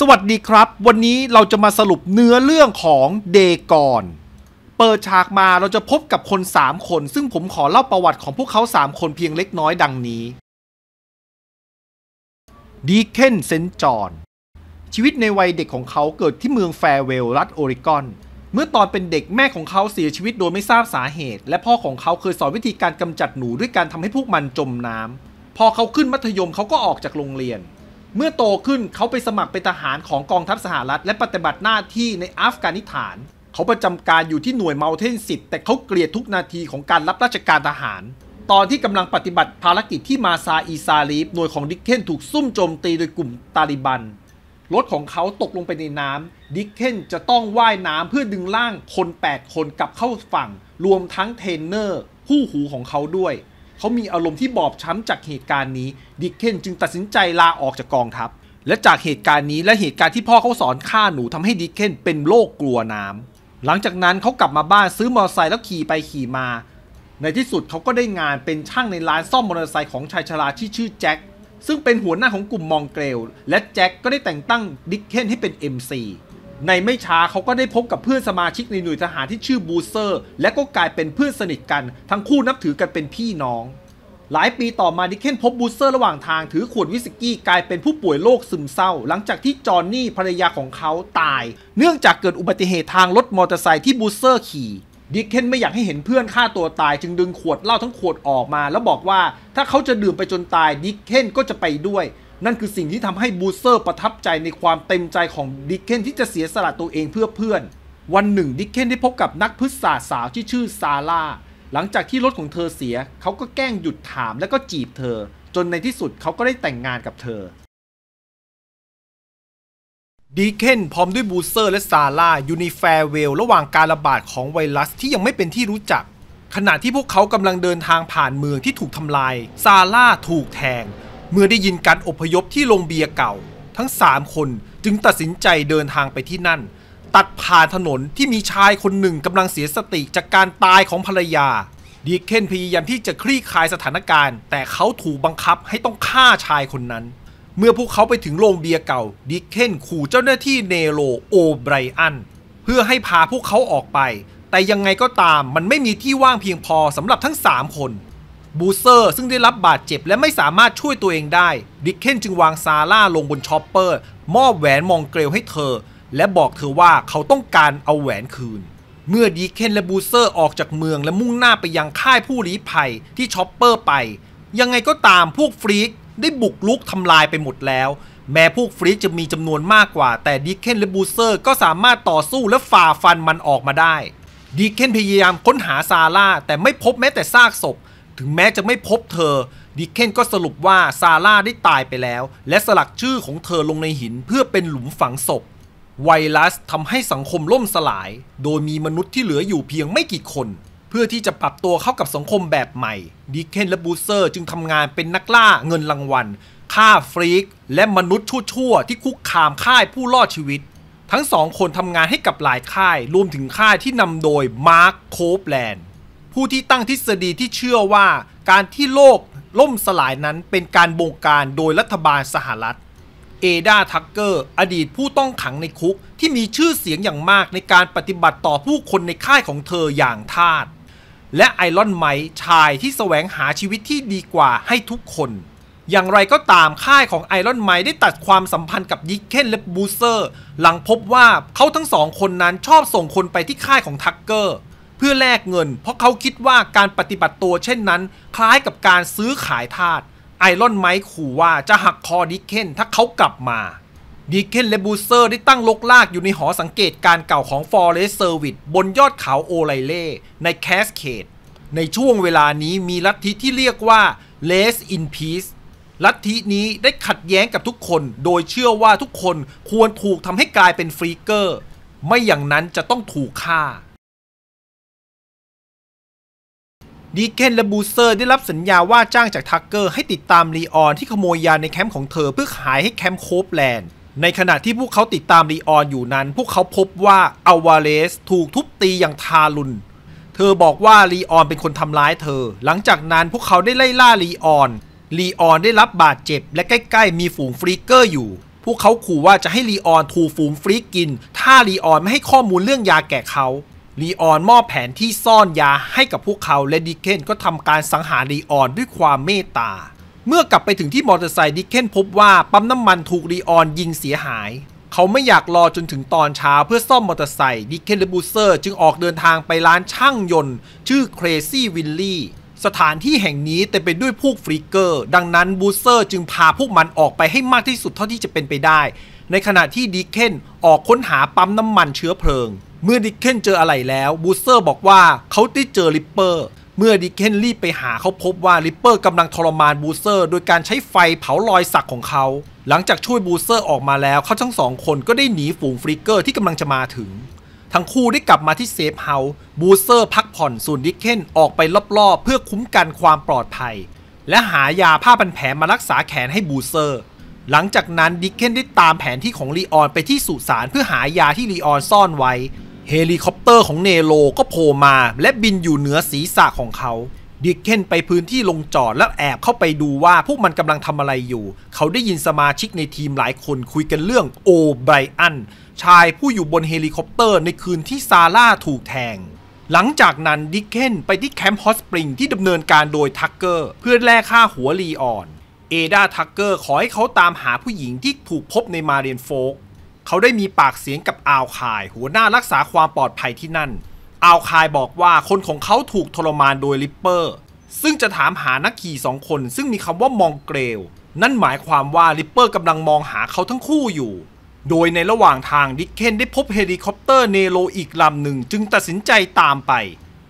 สวัสดีครับ วันนี้เราจะมาสรุปเนื้อเรื่องของเดกอน เปิดฉากมาเราจะพบกับคน3คน ซึ่งผมขอเล่าประวัติของพวกเขา3คนเพียงเล็กน้อยดังนี้ดีเคนเซนจอนชีวิตในวัยเด็กของเขาเกิดที่เมืองแฟร์เวลรัฐโอริกอน เมื่อตอนเป็นเด็กแม่ของเขาเสียชีวิตโดยไม่ทราบสาเหตุ และพ่อของเขาเคยสอนวิธีการกำจัดหนูด้วยการทำให้พวกมันจมน้ำพอเขาขึ้นมัธยมเขาก็ออกจากโรงเรียนเมื่อโตขึ้นเขาไปสมัครเป็นทหารของกองทัพสหรัฐ และปฏิบัติหน้าที่ในอัฟกานิสถาน เขาประจำการอยู่ที่หน่วยเมาเทนสิ์แต่เขาเกลียดทุกนาทีของการรับราชการทหาร ตอนที่กำลังปฏิบัติภารกิจที่มาซาอีซาลีฟหน่วยของดิกเคนถูกซุ่มโจมตีโดยกลุ่มตาลิบันรถของเขาตกลงไปในน้ำดิกเคนจะต้องว่ายน้ำเพื่อดึงร่างคน8คนกลับเข้าฝั่งรวมทั้งเทนเนอร์ผู้หูของเขาด้วยเขามีอารมณ์ที่บอบช้ำจากเหตุการณ์นี้ดิเคนจึงตัดสินใจลาออกจากกองทัพและจากเหตุการณ์นี้และเหตุการณ์ที่พ่อเขาสอนฆ่าหนูทำให้ดิเคนเป็นโรคกลัวน้ำ หลังจากนั้นเขากลับมาบ้านซื้อมอเตอร์ไซค์แล้วขี่ไปขี่มา ในที่สุดเขาก็ได้งานเป็นช่างในร้านซ่อมมอเตอร์ไซค์ของชายชราที่ชื่อแจ็คซึ่งเป็นหัวหน้าของกลุ่มมองเกลและแจ็คก็ได้แต่งตั้งดิเคนให้เป็น MC ซในไม่ช้าเขาก็ได้พบกับเพื่อนสมาชิกในหน่วยทหารที่ชื่อบูเซอร์ และก็กลายเป็นเพื่อนสนิทกัน ทั้งคู่นับถือกันเป็นพี่น้อง หลายปีต่อมาดิเคนพบบูเซอร์ระหว่างทางถือขวดวิสกี้กลายเป็นผู้ป่วยโรคซึมเศร้า หลังจากที่จอห์นนี่ภรรยาของเขาตาย เนื่องจากเกิดอุบัติเหตุทางรถมอเตอร์ไซค์ที่บูเซอร์ขี่ ดิเคนไม่อยากให้เห็นเพื่อนฆ่าตัวตายจึงดึงขวดเหล้าทั้งขวดออกมา แล้วบอกว่าถ้าเขาจะดื่มไปจนตายดิเคนก็จะไปด้วยนั่นคือสิ่งที่ทำให้บูเซอร์ประทับใจในความเต็มใจของดิกเคนที่จะเสียสละตัวเองเพื่อเพื่อน วันหนึ่งดิกเคนได้พบกับนักพฤกษศาสตร์สาวที่ชื่อซาร่าหลังจากที่รถของเธอเสีย เขาก็แกล้งหยุดถามแล้วก็จีบเธอ จนในที่สุดเขาก็ได้แต่งงานกับเธอดีเคนพร้อมด้วยบูเซอร์และซาร่าอยู่ในแฟร์เวล ระหว่างการระบาดของไวรัสที่ยังไม่เป็นที่รู้จัก ขณะที่พวกเขากำลังเดินทางผ่านเมืองที่ถูกทำลายซาร่าถูกแทงมื่อได้ยินการอพยพที่โรงเบียร์เก่า ทั้งสามคนจึงตัดสินใจเดินทางไปที่นั่น ตัดผ่านถนนที่มีชายคนหนึ่งกำลังเสียสติจากการตายของภรรยาดีเคนพยายามที่จะคลี่คลายสถานการณ์ แต่เขาถูกบังคับให้ต้องฆ่าชายคนนั้น เมื่อพวกเขาไปถึงโรงเบียร์เก่าดีเคนขู่เจ้าหน้าที่เนโรโอไบรอันเพื่อให้พาพวกเขาออกไป แต่ยังไงก็ตามมันไม่มีที่ว่างเพียงพอสำหรับทั้ง3คนบูเซอร์ซึ่งได้รับบาดเจ็บและไม่สามารถช่วยตัวเองได้ดิกเคนจึงวางซาร่าลงบนชอปเปอร์มอบแหวนมองเกลให้เธอ และบอกเธอว่าเขาต้องการเอาแหวนคืน เมื่อดิกเคนและบูเซอร์ออกจากเมืองและมุ่งหน้าไปยังค่ายผู้ลี้ภัย ที่ชอปเปอร์ไป ยังไงก็ตามพวกฟรีก ได้บุกลุกทำลายไปหมดแล้ว แม้พวกฟรีกจะมีจำนวนมากกว่า แต่ดิเคนและบูเซอร์ก็สามารถต่อสู้และฝ่าฟันมันออกมาได้ดิกเคนพยายามค้นหาซาร่าแต่ไม่พบแม้แต่ซากศพถึงแม้จะไม่พบเธอ ดิเคนก็สรุปว่าซาร่าได้ตายไปแล้ว และสลักชื่อของเธอลงในหินเพื่อเป็นหลุมฝังศพ ไวรัสทำให้สังคมล่มสลาย โดยมีมนุษย์ที่เหลืออยู่เพียงไม่กี่คน เพื่อที่จะปรับตัวเข้ากับสังคมแบบใหม่ ดิเคนและบูเซอร์จึงทำงานเป็นนักล่าเงินรางวัลฆ่าฟรีกและมนุษย์ชั่วๆที่คุกคามค่ายผู้รอดชีวิต ทั้งสองคนทำงานให้กับหลายค่ายรวมถึงค่ายที่นำโดยมาร์คโคปแลนด์ผู้ที่ตั้งทฤษฎีที่เชื่อว่า การที่โลกล่มสลายนั้นเป็นการบงการโดยรัฐบาลสหรัฐ เอดา ทักเกอร์ อดีตผู้ต้องขังในคุกที่มีชื่อเสียงอย่างมากในการปฏิบัติต่อผู้คนในค่ายของเธออย่างทาสและไอรอนไมค์ชายที่แสวงหาชีวิตที่ดีกว่าให้ทุกคน อย่างไรก็ตาม ค่ายของไอรอนไมค์ได้ตัดความสัมพันธ์กับยิคเคนและบูเซอร์ หลังพบว่าเขาทั้งสองคนนั้นชอบส่งคนไปที่ค่ายของทักเกอร์เพื่อแลกเงิน เพราะเขาคิดว่าการปฏิบัติตัวเช่นนั้น คล้ายกับการซื้อขายทาสไอรอนไมค์ขู่ว่าจะหักคอดิเคนถ้าเขากลับมา ดิเคนและบูเซอร์ได้ตั้งลกลากอยู่ในหอสังเกตการเก่าของฟอร์เรสเซอร์วิสบนยอดเขาโอไลเล่ในแคสเคดในช่วงเวลานี้มีลัทธิที่เรียกว่า l e s in Peace ลัทธินี้ได้ขัดแย้งกับทุกคนโดยเชื่อว่าทุกคนควรถูกทำให้กลายเป็นฟรีเกอร์ ไม่อย่างนั้นจะต้องถูกฆ่าดีเคนและบูเซอร์ได้รับสัญญาว่าจ้างจากทักเกอร์ให้ติดตามลีออนที่ขโมยยาในแคมป์ของเธอเพื่อขายให้แคมป์โคบแลนด์ ในขณะที่พวกเขาติดตามลีออนอยู่นั้น พวกเขาพบว่าอาวาเลสถูกทุบตีอย่างทารุณ เธอบอกว่าลีออนเป็นคนทำร้ายเธอ หลังจากนั้นพวกเขาได้ไล่ล่าลีออนลีออนได้รับบาดเจ็บ และใกล้ ๆ มีฝูงฟรีเกอร์อยู่ พวกเขาขู่ว่าจะให้ลีออนถูกฝูงฟรีกกิน ถ้าลีออนไม่ให้ข้อมูลเรื่องยาแก่เขาลีออนมอบแผนที่ซ่อนยาให้กับพวกเขาและดิเคนก็ทำการสังหารลีออนด้วยความเมตตา เมื่อกลับไปถึงที่มอเตอร์ไซค์ดิเคนพบว่าปั๊มน้ำมันถูกลีออนยิงเสียหาย เขาไม่อยากรอจนถึงตอนเช้าเพื่อซ่อมมอเตอร์ไซค์ดิเคนและบูเซอร์จึงออกเดินทางไปร้านช่างยนต์ ชื่อเครซี่วิลลี่สถานที่แห่งนี้เต็มไปด้วยพวกฟริกเกอร์ดังนั้นบูเซอร์จึงพาพวกมันออกไปให้มากที่สุดเท่าที่จะเป็นไปได้ ในขณะที่ดิเคนออกค้นหาปั๊มน้ำมันเชื้อเพลิงเมื่อดิคเคนเจออะไรแล้วบูเซอร์บอกว่าเขาได้เจอริปเปอร์เมื่อดิคเคนรีบไปหาเขาพบว่าริปเปอร์กำลังทรมานบูเซอร์โดยการใช้ไฟเผารอยสักของเขาหลังจากช่วยบูเซอร์ออกมาแล้ว เขาทั้งสองคนก็ได้หนีฝูงฟริกเกอร์ที่กำลังจะมาถึง ทั้งคู่ได้กลับมาที่เซฟเฮาส์บูเซอร์พักผ่อน ส่วนดิคเคนออกไปรอบๆ เพื่อคุ้มกันความปลอดภัย และหายาผ้าพันแผลมารักษาแขนให้บูเซอร์ หลังจากนั้นดิคเคนได้ตามแผนที่ของลีออนไปที่สุสานเพื่อหายาที่ลีออนซ่อนไว้เฮลิคอปเตอร์ของเนโรก็โผล่มาและบินอยู่เหนือศีรษะของเขาดิเคนไปพื้นที่ลงจอดแล้วแอบเข้าไปดูว่าพวกมันกำลังทำอะไรอยู่เขาได้ยินสมาชิกในทีมหลายคนคุยกันเรื่องโอไบรอัน ชายผู้อยู่บนเฮลิคอปเตอร์ในคืนที่ซาร่าถูกแทง หลังจากนั้นดิเคนไปที่แคมป์ฮอสปริงที่ดำเนินการโดยทักเกอร์เพื่อแลกค่าหัวลีออนเอดาทักเกอร์ขอให้เขาตามหาผู้หญิงที่ถูกพบในมาเรียนโฟกเขาได้มีปากเสียงกับอาวคาย หัวหน้ารักษาความปลอดภัยที่นั่น อาวคายบอกว่าคนของเขาถูกทรมานโดยลิปเปอร์ ซึ่งจะถามหานักขี่สองคน ซึ่งมีคำว่ามองเกรลนั่นหมายความว่าลิปเปอร์กำลังมองหาเขาทั้งคู่อยู่ โดยในระหว่างทาง ดิคเคนได้พบเฮลิคอปเตอร์เนโรอีกลำหนึ่ง จึงตัดสินใจตามไป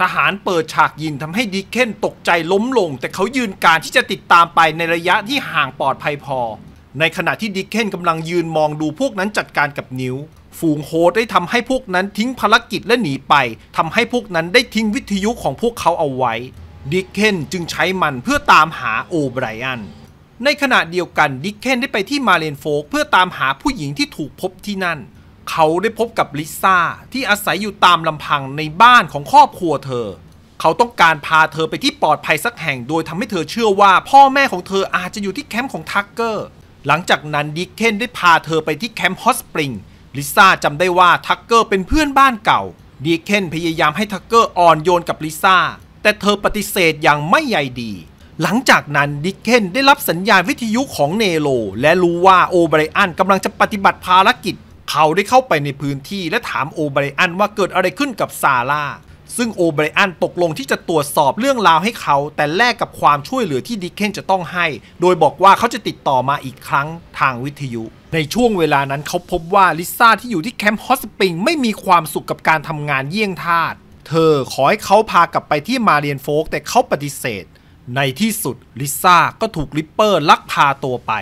ทหารเปิดฉากยิงทำให้ดิคเคนตกใจล้มลงแต่เขายืนการที่จะติดตามไปในระยะที่ห่างปลอดภัยพอในขณะที่ดิเคนกำลังยืนมองดูพวกนั้นจัดการกับนิ้ว ฝูงโฮสได้ทำให้พวกนั้นทิ้งภารกิจและหนีไป ทำให้พวกนั้นได้ทิ้งวิทยุของพวกเขาเอาไว้ ดิเคนจึงใช้มันเพื่อตามหาโอไบรอัน ในขณะเดียวกันดิเคนได้ไปที่มาเลนโฟกเพื่อตามหาผู้หญิงที่ถูกพบที่นั่น เขาได้พบกับลิซ่าที่อาศัยอยู่ตามลำพังในบ้านของครอบครัวเธอ เขาต้องการพาเธอไปที่ปลอดภัยสักแห่งโดยทำให้เธอเชื่อว่าพ่อแม่ของเธออาจจะอยู่ที่แคมป์ของทักเกอร์หลังจากนั้นดิคเคนได้พาเธอไปที่แคมป์ฮอสปริง ลิซ่าจำได้ว่าทักเกอร์เป็นเพื่อนบ้านเก่า ดิคเคนพยายามให้ทักเกอร์อ่อนโยนกับลิซ่า แต่เธอปฏิเสธอย่างไม่ใยดี หลังจากนั้นดิคเคนได้รับสัญญาณวิทยุของเนโรและรู้ว่าโอไบรอันกำลังจะปฏิบัติภารกิจ เขาได้เข้าไปในพื้นที่และถามโอไบรอันว่าเกิดอะไรขึ้นกับซาร่าซึ่งโอเบรอันตกลงที่จะตรวจสอบเรื่องราวให้เขา แต่แลกกับความช่วยเหลือที่ดิเคนจะต้องให้ โดยบอกว่าเขาจะติดต่อมาอีกครั้งทางวิทยุ ในช่วงเวลานั้นเขาพบว่าลิซ่าที่อยู่ที่แคมป์ฮอสปริงไม่มีความสุขกับการทำงานเยี่ยงทาสเธอขอให้เขาพากลับไปที่มาเรียนโฟกแต่เขาปฏิเสธ ในที่สุดลิซ่าก็ถูกลิปเปอร์ลักพาตัวไป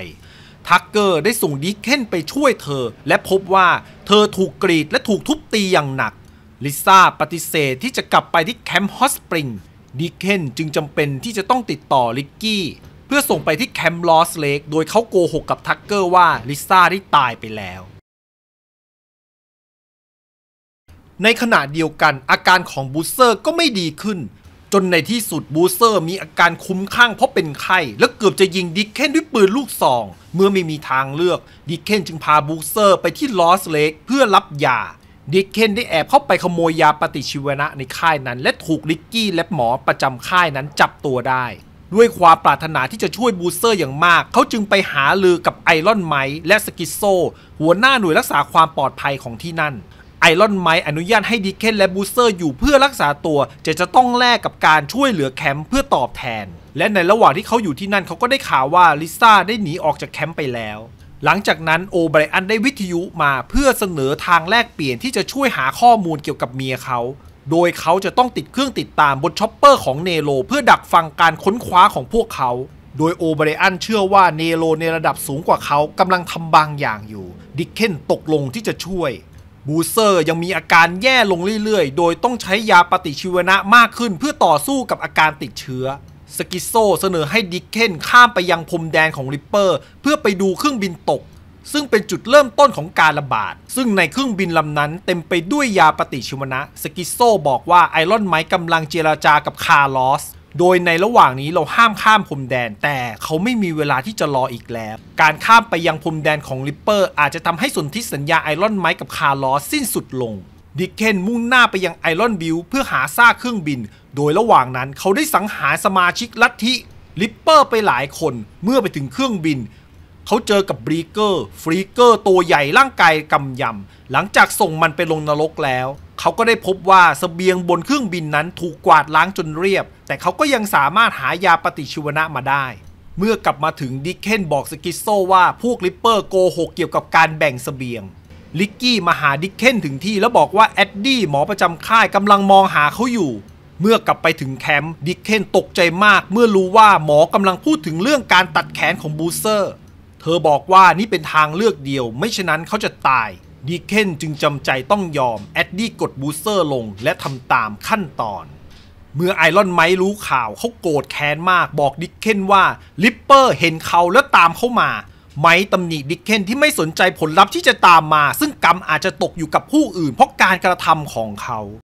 ทักเกอร์ได้ส่งดิเคนไปช่วยเธอ และพบว่าเธอถูกกรีดและถูกทุบตีอย่างหนักลิซ่าปฏิเสธที่จะกลับไปที่แคมป์ฮอสปริงดิเคนจึงจำเป็นที่จะต้องติดต่อลิกกี้ เพื่อส่งไปที่แคมป์ลอสเลกโดยเขาโกหกกับทักเกอร์ว่าลิซ่าได้ตายไปแล้ว ในขณะเดียวกันอาการของบูเซอร์ก็ไม่ดีขึ้น จนในที่สุดบูเซอร์มีอาการคุ้มข้างเพราะเป็นไข้และเกือบจะยิงดิเคนด้วยปืนลูกซอง เมื่อไม่มีทางเลือกดิเคนจึงพาบูเซอร์ไปที่ลอสเลกเพื่อรับยาดิเคนได้แอบเข้าไปขโมยยาปฏิชีวนะในค่ายนั้น และถูกลิกกี้และหมอประจำค่ายนั้นจับตัวได้ ด้วยความปรารถนาที่จะช่วยบูสเซอร์อย่างมาก เขาจึงไปหาลือกับไอรอนไมค์และสกิโซ หัวหน้าหน่วยรักษาความปลอดภัยของที่นั่น ไอรอนไมค์อนุญาตให้ดิเคนและบูสเซอร์อยู่เพื่อรักษาตัวจะจะต้องแลกกับการช่วยเหลือแคมป์เพื่อตอบแทน และในระหว่างที่เขาอยู่ที่นั่นเขาก็ได้ข่าวว่าลิซ่าได้หนีออกจากแคมป์ไปแล้วหลังจากนั้นโอไบรอันได้วิทยุมาเพื่อเสนอทางแลกเปลี่ยนที่จะช่วยหาข้อมูลเกี่ยวกับเมียเขา โดยเขาจะต้องติดเครื่องติดตามบนช็อปเปอร์ของเนโรเพื่อดักฟังการค้นคว้าของพวกเขา โดยโอไบรอันเชื่อว่าเนโรในระดับสูงกว่าเขากำลังทำบางอย่างอยู่ดิคเคนตกลงที่จะช่วยบูเซอร์ยังมีอาการแย่ลงเรื่อยๆ โดยต้องใช้ยาปฏิชีวนะมากขึ้นเพื่อต่อสู้กับอาการติดเชื้อสกิโซเสนอให้ดิเคนข้ามไปยังพรมแดนของริปเปอร์เพื่อไปดูเครื่องบินตก ซึ่งเป็นจุดเริ่มต้นของการระบาด ซึ่งในเครื่องบินลำนั้นเต็มไปด้วยยาปฏิชีวนะสกิโซบอกว่าไอรอนไมค์กำลังเจราจากับคาร์ลอสโดยในระหว่างนี้เราห้ามข้ามพรมแดน แต่เขาไม่มีเวลาที่จะรออีกแล้ว การข้ามไปยังพรมแดนของริปเปอร์อาจจะทำให้สนธิสัญญาไอรอนไมค์กับคาร์ลอสสิ้นสุดลงดิกเคนมุ่งหน้าไปยังไอรอนบิลเพื่อหาซากเครื่องบิน โดยระหว่างนั้นเขาได้สังหารสมาชิกลัทธิลิปเปอร์ไปหลายคน เมื่อไปถึงเครื่องบิน เขาเจอกับบรีเกอร์ ฟรีเกอร์ ตัวใหญ่ร่างกายกำยำ หลังจากส่งมันไปลงนรกแล้ว เขาก็ได้พบว่าสเสบียงบนเครื่องบินนั้นถูกกวาดล้างจนเรียบ แต่เขาก็ยังสามารถหายาปฏิชีวนะมาได้ เมื่อกลับมาถึงดิเคนบอกสกิโซว่าพวกลิปเปอร์โกหกเกี่ยวกับการแบ่งสเสบียงลิกกี้มาหาดิคเคนถึงที่แล้วบอกว่าแอดดี้หมอประจำค่ายกำลังมองหาเขาอยู่ เมื่อกลับไปถึงแคมป์ดิคเคนตกใจมากเมื่อรู้ว่าหมอกำลังพูดถึงเรื่องการตัดแขนของบูเซอร์ เธอบอกว่านี่เป็นทางเลือกเดียวไม่ฉะนั้นเขาจะตายดิคเคนจึงจำใจต้องยอมแอดดี้กดบูเซอร์ลงและทำตามขั้นตอน เมื่อไอรอนไมค์รู้ข่าวเขาโกรธแค้นมากบอกดิคเคนว่าลิปเปอร์เห็นเขาแล้วตามเข้ามาไม้ตำหนิดิคเคนที่ไม่สนใจผลลัพธ์ที่จะตามมา ซึ่งกรรมอาจจะตกอยู่กับผู้อื่นเพราะการกระทำของเขา